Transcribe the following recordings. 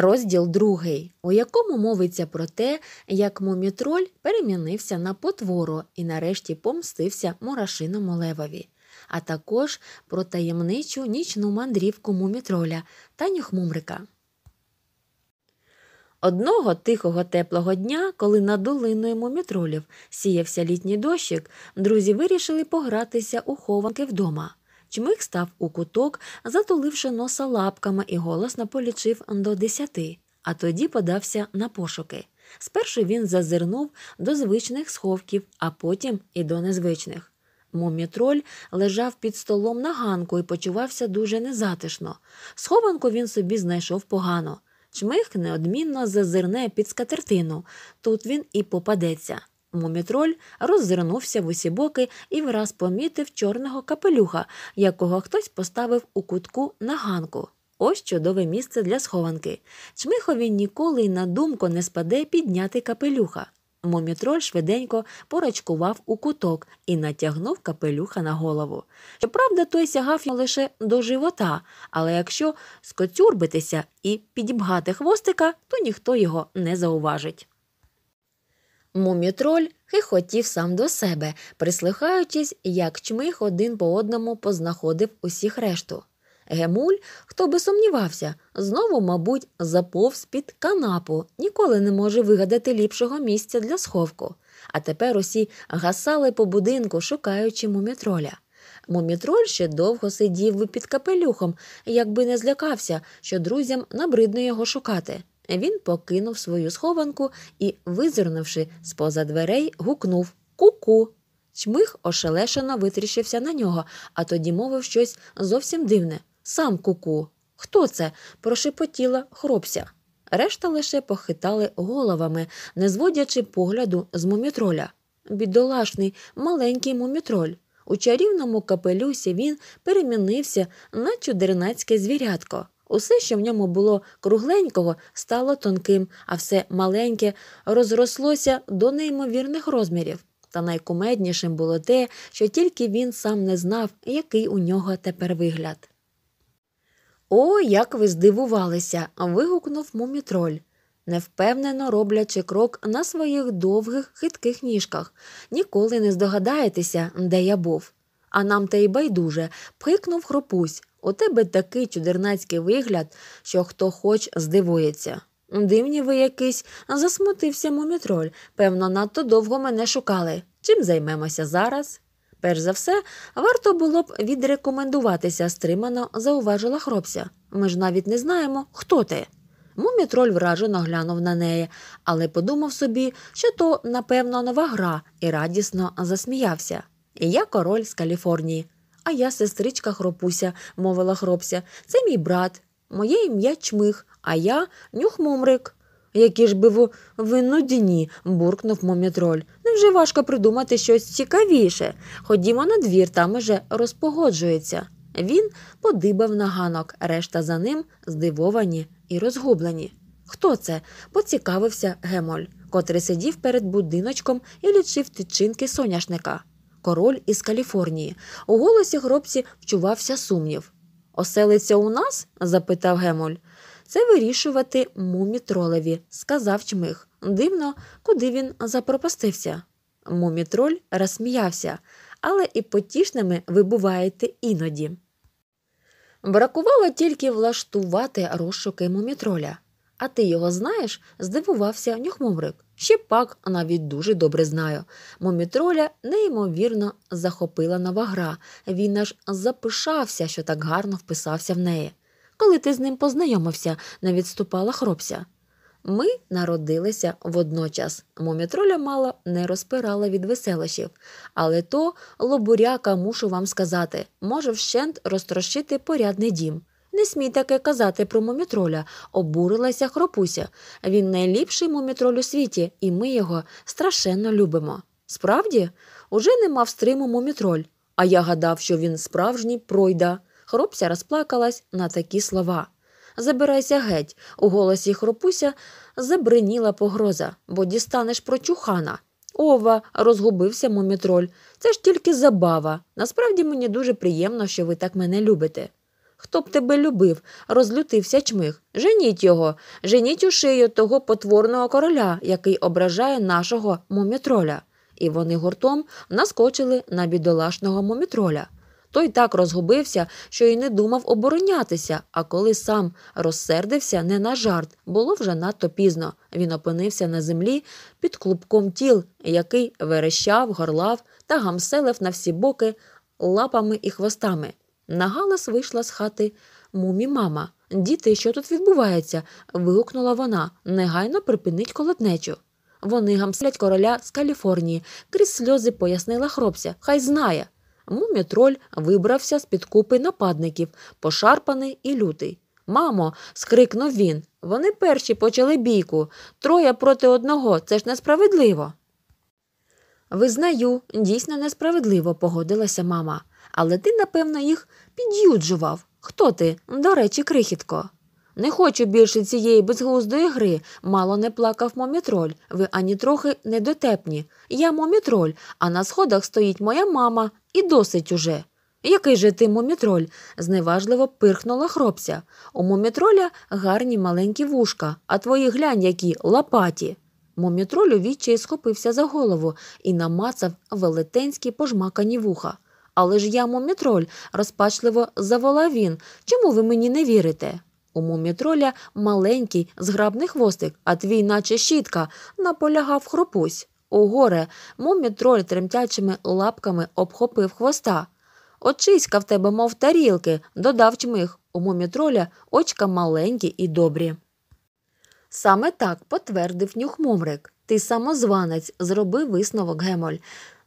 Розділ другий, у якому мовиться про те, як мумітроль перемінився на потвору і нарешті помстився мурашиному левові, а також про таємничу нічну мандрівку мумітроля та нюхмумрика. Одного тихого теплого дня, коли над долиною мумітролів сіявся літній дощик, друзі вирішили погратися у хованки вдома. Чмих став у куток, затуливши носа лапками і голосно полічив до десяти, а тоді подався на пошуки. Спершу він зазирнув до звичних сховків, а потім і до незвичних. Мумітроль лежав під столом на ганку і почувався дуже незатишно. Схованку він собі знайшов погано. Чмих неодмінно зазирне під скатертину. Тут він і попадеться. Мумітроль роззирнувся в усі боки і враз помітив чорного капелюха, якого хтось поставив у кутку на ганку. Ось чудове місце для схованки. Чмихові ніколи й на думку не спаде підняти капелюха. Мумітроль швиденько порачкував у куток і натягнув капелюха на голову. Щоправда, той сягав йому лише до живота, але якщо скотюрбитися і підібгати хвостика, то ніхто його не зауважить. Мумітроль хихотів сам до себе, прислухаючись, як чмих один по одному познаходив усіх решту. Гемуль, хто би сумнівався, знову, мабуть, заповз під канапу, ніколи не може вигадати ліпшого місця для сховку. А тепер усі гасали по будинку, шукаючи мумітроля. Мумітроль ще довго сидів би під капелюхом, якби не злякався, що друзям набридно його шукати. Він покинув свою схованку і, визирнувши з поза дверей, гукнув Ку-ку. Чмих ошелешено витріщився на нього, а тоді мовив щось зовсім дивне сам куку. Хто це? прошепотіла хропся. Решта лише похитали головами, не зводячи погляду з мумітроля. Бідолашний, маленький мумітроль. У чарівному капелюсі він перемінився на чудернацьке звірятко. Усе, що в ньому було кругленького, стало тонким, а все маленьке розрослося до неймовірних розмірів. Та найкумеднішим було те, що тільки він сам не знав, який у нього тепер вигляд. О, як ви здивувалися. вигукнув мумітроль, невпевнено роблячи крок на своїх довгих, хитких ніжках. Ніколи не здогадаєтеся, де я був. А нам та й байдуже, пхикнув хропусь. У тебе такий чудернацький вигляд, що хто хоч здивується. Дивні ви якийсь, засмутився мумітроль. Певно, надто довго мене шукали. Чим займемося зараз? Перш за все, варто було б відрекомендуватися стримано, зауважила хробся. Ми ж навіть не знаємо, хто ти. Мумітроль вражено глянув на неї, але подумав собі, що то, напевно, нова гра, і радісно засміявся. я король з Каліфорнії. А я сестричка Хропуся, мовила хропся. Це мій брат, моє ім'я Чмих, а я нюхмумрик. Які ж би ви, нудні, буркнув момітроль. Невже важко придумати щось цікавіше? Ходімо на двір, там уже розпогоджується. Він подибав на ганок, решта за ним здивовані і розгублені. Хто це? поцікавився Гемоль, котрий сидів перед будиночком і лічив тичинки соняшника король із Каліфорнії. У голосі гробці вчувався сумнів. Оселиться у нас? запитав Гемоль. Це вирішувати мумітролеві, сказав чмих. Дивно, куди він запропастився. Мумітроль розсміявся, але і потішними ви буваєте іноді. Бракувало тільки влаштувати розшуки мумітроля. А ти його знаєш? здивувався нюхмумрик. Ще пак навіть дуже добре знаю. Момітроля неймовірно захопила нова гра. Він аж запишався, що так гарно вписався в неї. Коли ти з ним познайомився, не відступала хробся. Ми народилися водночас. Момітроля мало не розпирала від веселощів, але то лобуряка мушу вам сказати, може вщент розтрощити порядний дім. Не смій таке казати про мумітроля, обурилася хропуся. Він найліпший мумітроль у світі, і ми його страшенно любимо. Справді, уже не мав стриму мумітроль, а я гадав, що він справжній пройда. Хропся розплакалась на такі слова. Забирайся геть, у голосі хропуся забриніла погроза, бо дістанеш прочухана. Ова, розгубився мумітроль. Це ж тільки забава. Насправді мені дуже приємно, що ви так мене любите. Хто б тебе любив, розлютився чмих. Женіть його, женіть у шию того потворного короля, який ображає нашого мумітроля. І вони гуртом наскочили на бідолашного мумітроля. Той так розгубився, що й не думав оборонятися, а коли сам розсердився не на жарт, було вже надто пізно. Він опинився на землі під клубком тіл, який верещав, горлав та гамселив на всі боки лапами і хвостами. На галас вийшла з хати мумі-мама. Діти, що тут відбувається? вигукнула вона. Негайно припинить колотнечу. Вони гамселять короля з Каліфорнії. Крізь сльози пояснила хропця, Хай знає. Мумі троль вибрався з під купи нападників, пошарпаний і лютий. Мамо, скрикнув він. Вони перші почали бійку. Троє проти одного. Це ж несправедливо. Визнаю, дійсно несправедливо, погодилася мама але ти, напевно, їх під'юджував. Хто ти, до речі, крихітко? Не хочу більше цієї безглуздої гри, мало не плакав момітроль. Ви ані трохи недотепні. Я момітроль, а на сходах стоїть моя мама, і досить уже. Який же ти момітроль? зневажливо пирхнула хробця. У момітроля гарні маленькі вушка, а твої глянь, які лопаті. Момітроль у відчаї схопився за голову і намацав велетенські пожмакані вуха. Але ж я мумітроль, розпачливо заволав він. Чому ви мені не вірите? У мумітроля маленький, зграбний хвостик, а твій, наче щітка, наполягав хропусь. У горе мумітроль тремтячими лапками обхопив хвоста. Очиська в тебе, мов тарілки, додав чмих. У мумітроля очка маленькі і добрі. Саме так потвердив нюхмумрик. Ти самозванець, зробив висновок Гемоль.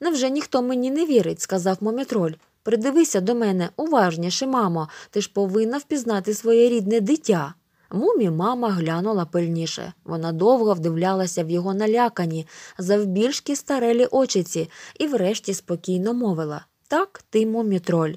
Невже ніхто мені не вірить, сказав момітроль. Придивися до мене уважніше, мамо, ти ж повинна впізнати своє рідне дитя. Мумі мама глянула пильніше. Вона довго вдивлялася в його налякані, завбільшки старелі очіці і врешті спокійно мовила Так, ти мумітроль.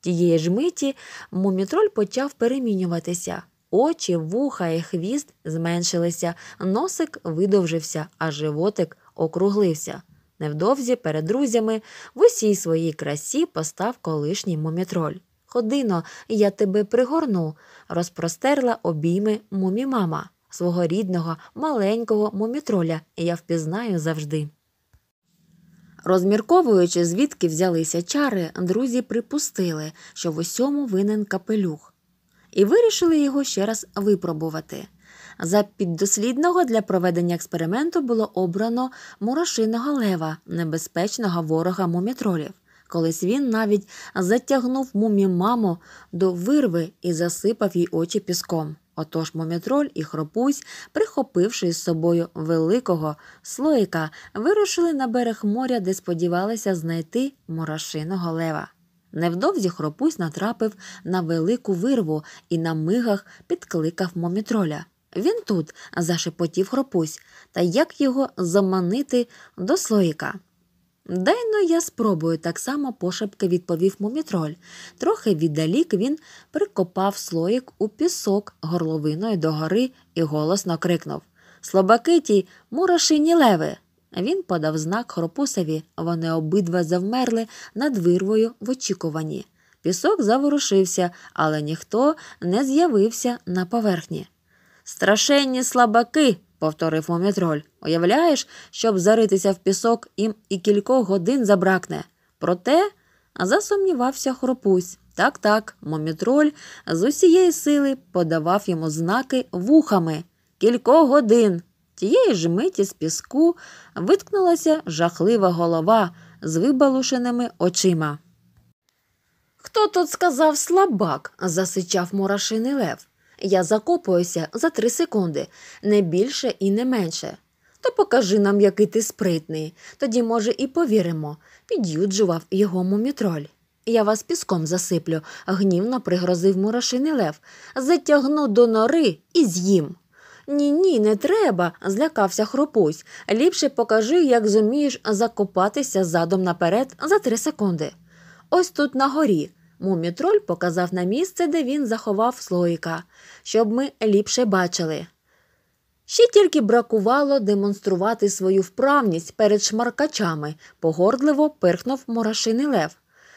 Тієї ж миті мумітроль почав перемінюватися очі, вуха і хвіст зменшилися, носик видовжився, а животик округлився. Невдовзі перед друзями в усій своїй красі постав колишній мумітроль. Ходино, я тебе пригорну, розпростерла обійми мумімама, свого рідного, маленького мумітроля, я впізнаю завжди. Розмірковуючи, звідки взялися чари, друзі припустили, що в усьому винен капелюх і вирішили його ще раз випробувати. За піддослідного для проведення експерименту було обрано мурашиного лева, небезпечного ворога мумітролів. Колись він навіть затягнув мумі-маму до вирви і засипав їй очі піском. Отож момітроль і хропусь, прихопивши із собою великого слоїка, вирушили на берег моря, де сподівалися знайти мурашиного лева. Невдовзі хропусь натрапив на велику вирву і на мигах підкликав момітроля. Він тут, зашепотів хропусь, та як його заманити до слоїка. Дай ну я спробую, так само пошепки відповів момітроль. Трохи віддалік він прикопав слоїк у пісок горловиною догори і голосно крикнув Слобакиті, мурашині леви! Він подав знак Хропусові, вони обидва завмерли над вирвою в очікуванні. Пісок заворушився, але ніхто не з'явився на поверхні. Страшенні слабаки, повторив Момітроль. Уявляєш, щоб заритися в пісок їм і кількох годин забракне. Проте засумнівався хропусь. Так, так, момітроль з усієї сили подавав йому знаки вухами. Кількох годин. Тієї ж миті з піску виткнулася жахлива голова з вибалушеними очима. Хто тут сказав слабак? засичав мурашиний лев. Я закопуюся за три секунди, не більше і не менше. То покажи нам, який ти спритний, тоді, може, і повіримо, під'юджував його мумітроль. Я вас піском засиплю, гнівно пригрозив мурашиний лев, затягну до нори і з'їм. Ні, ні, не треба, злякався хропусь. Ліпше покажи, як зумієш закопатися задом наперед за три секунди. Ось тут на горі. Мумітроль показав на місце, де він заховав слоїка, щоб ми ліпше бачили. Ще тільки бракувало демонструвати свою вправність перед шмаркачами, погордливо пирхнув мурашиний лев.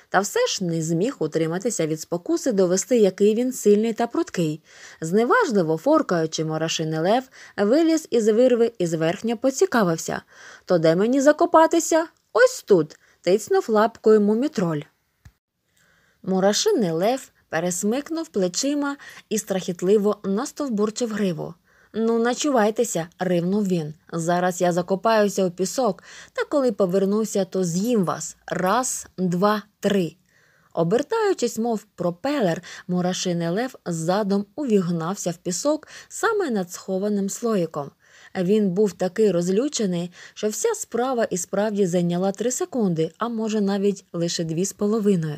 Та все ж не зміг утриматися від спокуси довести, який він сильний та пруткий. Зневажливо форкаючи морашини лев, виліз із вирви і зверхньо поцікавився. То де мені закопатися? Ось тут. тицнув лапкою мумітроль. Мурашиний лев пересмикнув плечима і страхітливо настовбурчив гриву. Ну, начувайтеся, ривнув він. Зараз я закопаюся у пісок, та коли повернуся, то з'їм вас. Раз, два, три. Обертаючись, мов пропелер, мурашиний лев задом увігнався в пісок саме над схованим слоїком. Він був такий розлючений, що вся справа і справді зайняла три секунди, а може навіть лише дві з половиною.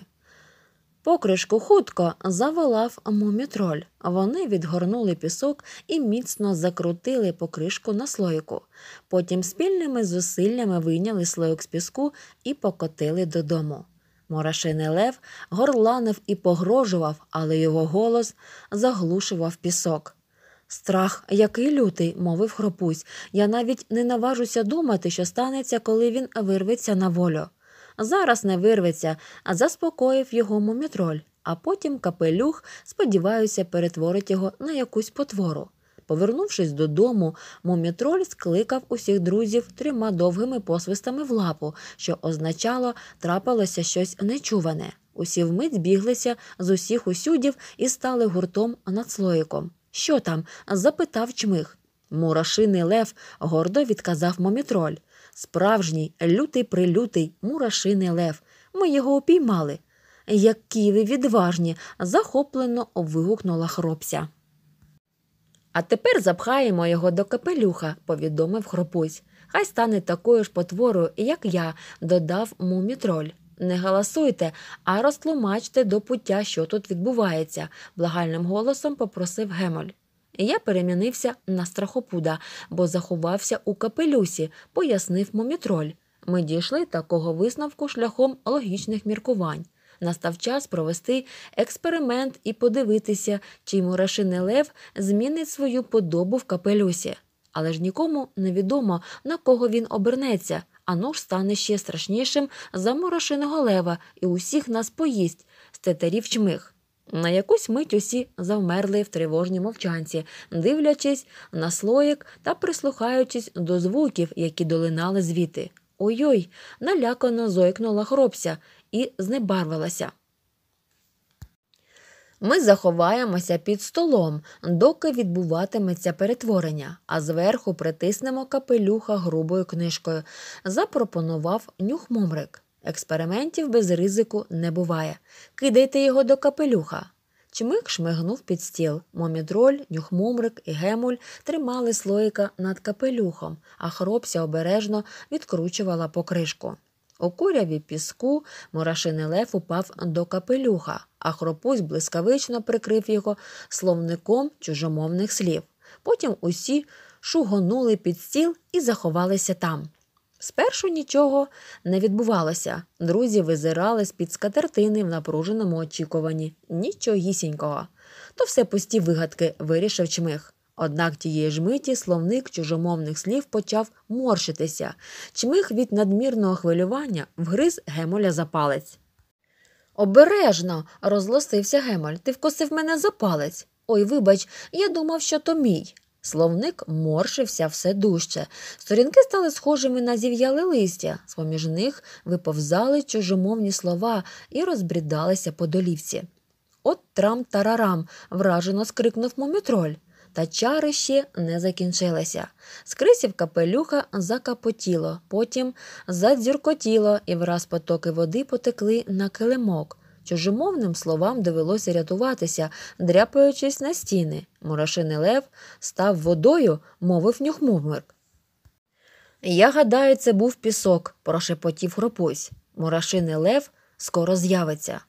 Покришку хутко заволав мумітроль. Вони відгорнули пісок і міцно закрутили покришку на слоїку. Потім спільними зусиллями вийняли слоїк з піску і покотили додому. Морашиний лев горланив і погрожував, але його голос заглушував пісок. Страх, який лютий, мовив хропусь. Я навіть не наважуся думати, що станеться, коли він вирветься на волю зараз не вирветься, а заспокоїв його мумітроль, а потім капелюх, сподіваюся, перетворить його на якусь потвору. Повернувшись додому, мумітроль скликав усіх друзів трьома довгими посвистами в лапу, що означало, трапилося щось нечуване. Усі вмить збіглися з усіх усюдів і стали гуртом над слоїком. Що там? запитав чмих. Мурашиний лев гордо відказав мумітроль. Справжній, лютий прилютий, мурашиний лев. Ми його упіймали. Які ви відважні, захоплено вигукнула хропся. А тепер запхаємо його до капелюха, повідомив хропусь. Хай стане такою ж потворою, як я, додав мумітроль. Не галасуйте, а розтлумачте до пуття, що тут відбувається, благальним голосом попросив Гемоль. Я перемінився на страхопуда, бо заховався у капелюсі, пояснив момітроль. Ми дійшли такого висновку шляхом логічних міркувань. Настав час провести експеримент і подивитися, чи мурашиний лев змінить свою подобу в капелюсі. Але ж нікому не відомо, на кого він обернеться, а нож стане ще страшнішим за мурашиного лева і усіх нас поїсть, з тетарів чмих. На якусь мить усі завмерли в тривожній мовчанці, дивлячись на слоїк та прислухаючись до звуків, які долинали звідти. Ой-ой, налякано зойкнула хробся і знебарвилася. Ми заховаємося під столом, доки відбуватиметься перетворення, а зверху притиснемо капелюха грубою книжкою, запропонував нюхмомрик. Експериментів без ризику не буває. Кидайте його до капелюха. Чмик шмигнув під стіл. Момідроль, нюхмумрик і гемуль тримали слоїка над капелюхом, а хробся обережно відкручувала покришку. У куряві піску мурашиний лев упав до капелюха, а хропусь блискавично прикрив його словником чужомовних слів. Потім усі шугонули під стіл і заховалися там. Спершу нічого не відбувалося. Друзі визирали з-під скатертини в напруженому очікуванні. Нічогісінького. То все пусті вигадки, вирішив чмих. Однак тієї ж миті словник чужомовних слів почав морщитися. Чмих від надмірного хвилювання вгриз гемоля за палець. Обережно, розгласився Гемоль, ти вкосив мене за палець. Ой, вибач, я думав, що то мій. Словник моршився все дужче. Сторінки стали схожими на зів'яле листя, з поміж них виповзали чужомовні слова і розбрідалися по долівці. От трам тарарам. вражено скрикнув мумітроль. Та чари ще не закінчилися. Скрисів капелюха закапотіло, потім задзюркотіло, і враз потоки води потекли на килимок. Чужомовним словам довелося рятуватися, дряпаючись на стіни. Мурашиний лев став водою, мовив нюхмумирк. Я гадаю, це був пісок, прошепотів хропусь. Мурашиний лев скоро з'явиться.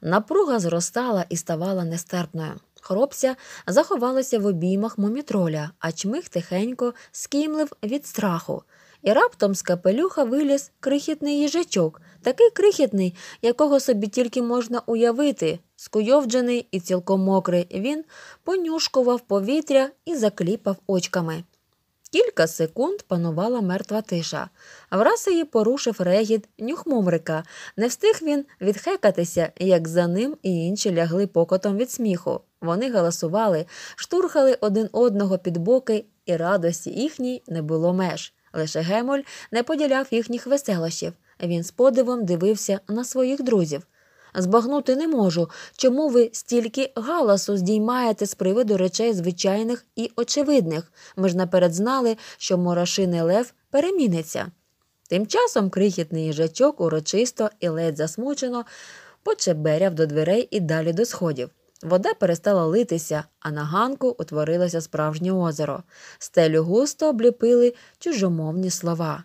Напруга зростала і ставала нестерпною. Хробця заховалася в обіймах момітроля, а чмих тихенько скімлив від страху і раптом з капелюха виліз крихітний їжачок, такий крихітний, якого собі тільки можна уявити, скуйовджений і цілком мокрий. Він понюшкував повітря і закліпав очками. Кілька секунд панувала мертва тиша, враз її порушив регіт нюхмумрика. Не встиг він відхекатися, як за ним і інші лягли покотом від сміху. Вони галасували, штурхали один одного під боки, і радості їхній не було меж. Лише Гемоль не поділяв їхніх веселощів. Він з подивом дивився на своїх друзів. Збагнути не можу, чому ви стільки галасу здіймаєте з приводу речей звичайних і очевидних. Ми ж наперед знали, що Морошиний лев переміниться. Тим часом крихітний їжачок урочисто і ледь засмучено почеберяв до дверей і далі до сходів. Вода перестала литися, а на ганку утворилося справжнє озеро. Стелю густо обліпили чужомовні слова.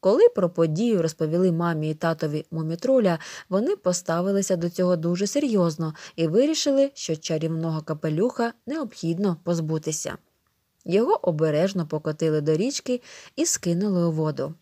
Коли про подію розповіли мамі і татові мумітруля, вони поставилися до цього дуже серйозно і вирішили, що чарівного капелюха необхідно позбутися. Його обережно покотили до річки і скинули у воду.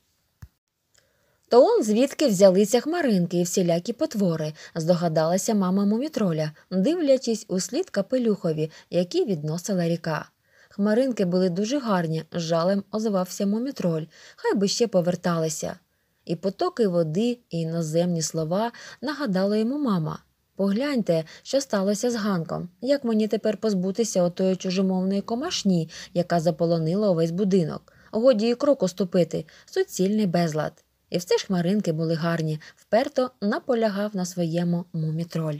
То он звідки взялися хмаринки і всілякі потвори, здогадалася мама мумітроля, дивлячись у слід капелюхові, який відносила ріка. Хмаринки були дуже гарні, з жалем озивався мумітроль, хай би ще поверталися. І потоки води, і іноземні слова нагадала йому мама. Погляньте, що сталося з Ганком, як мені тепер позбутися отої чужомовної комашні, яка заполонила увесь будинок. Годі і кроку ступити, суцільний безлад. І все ж хмаринки були гарні, вперто наполягав на своєму мумітроль.